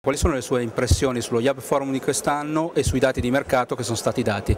Quali sono le sue impressioni sullo Yab Forum di quest'anno e sui dati di mercato che sono stati dati?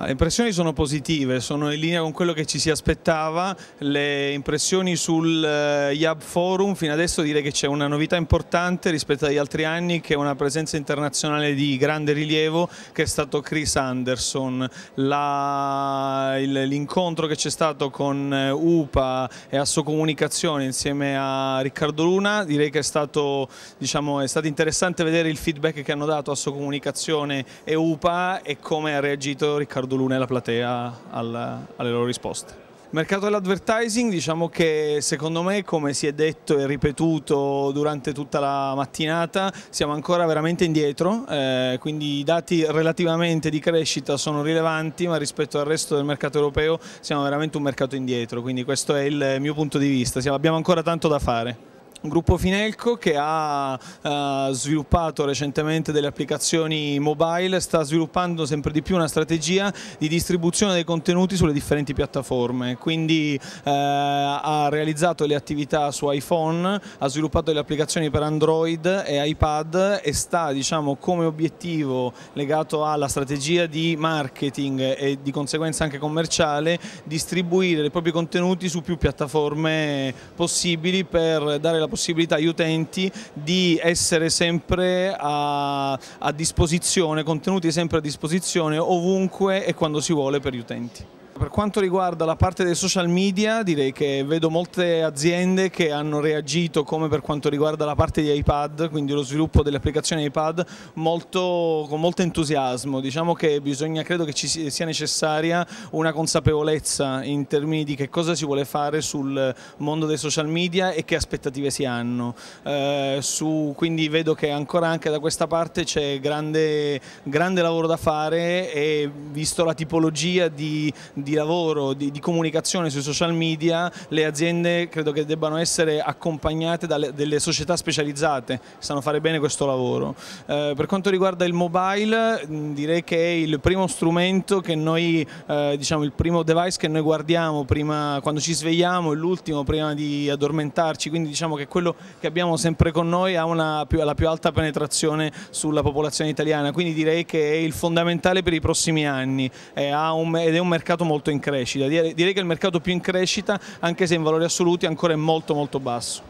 Ma le impressioni sono positive, sono in linea con quello che ci si aspettava, le impressioni sul Hub eh, Forum, fino adesso direi che c'è una novità importante rispetto agli altri anni che è una presenza internazionale di grande rilievo che è stato Chris Anderson, l'incontro che c'è stato con eh, UPA e a sua comunicazione insieme a Riccardo Luna, direi che è stato, diciamo, è stato interessante vedere il feedback che hanno dato a sua comunicazione e UPA e come ha reagito Riccardo Riccardo Luna e la platea alla, alle loro risposte. Mercato dell'advertising, diciamo che secondo me, come si è detto e ripetuto durante tutta la mattinata, siamo ancora veramente indietro, eh, quindi i dati relativamente di crescita sono rilevanti, ma rispetto al resto del mercato europeo siamo veramente un mercato indietro, quindi questo è il mio punto di vista, siamo, abbiamo ancora tanto da fare gruppo Finelco che ha eh, sviluppato recentemente delle applicazioni mobile, sta sviluppando sempre di più una strategia di distribuzione dei contenuti sulle differenti piattaforme, quindi eh, ha realizzato le attività su iPhone, ha sviluppato le applicazioni per Android e iPad e sta diciamo, come obiettivo legato alla strategia di marketing e di conseguenza anche commerciale distribuire i propri contenuti su più piattaforme possibili per dare la la possibilità agli utenti di essere sempre a, a disposizione, contenuti sempre a disposizione ovunque e quando si vuole per gli utenti. Per quanto riguarda la parte dei social media direi che vedo molte aziende che hanno reagito come per quanto riguarda la parte di iPad, quindi lo sviluppo delle applicazioni iPad molto, con molto entusiasmo, diciamo che bisogna, credo che ci sia necessaria una consapevolezza in termini di che cosa si vuole fare sul mondo dei social media e che aspettative si hanno, eh, su, quindi vedo che ancora anche da questa parte c'è grande, grande, lavoro da fare e visto la tipologia di, di di lavoro, di, di, comunicazione sui social media, le aziende credo che debbano essere accompagnate dalle delle società specializzate che sanno fare bene questo lavoro. Eh, per quanto riguarda il mobile direi che è il primo strumento che noi, eh, diciamo il primo device che noi guardiamo prima, quando ci svegliamo e l'ultimo prima di addormentarci, quindi diciamo che quello che abbiamo sempre con noi ha una più, la più alta penetrazione sulla popolazione italiana, quindi direi che è il fondamentale per i prossimi anni eh, un, ed è un mercato molto molto in crescita, direi che è il mercato più in crescita anche se in valori assoluti ancora è molto molto basso.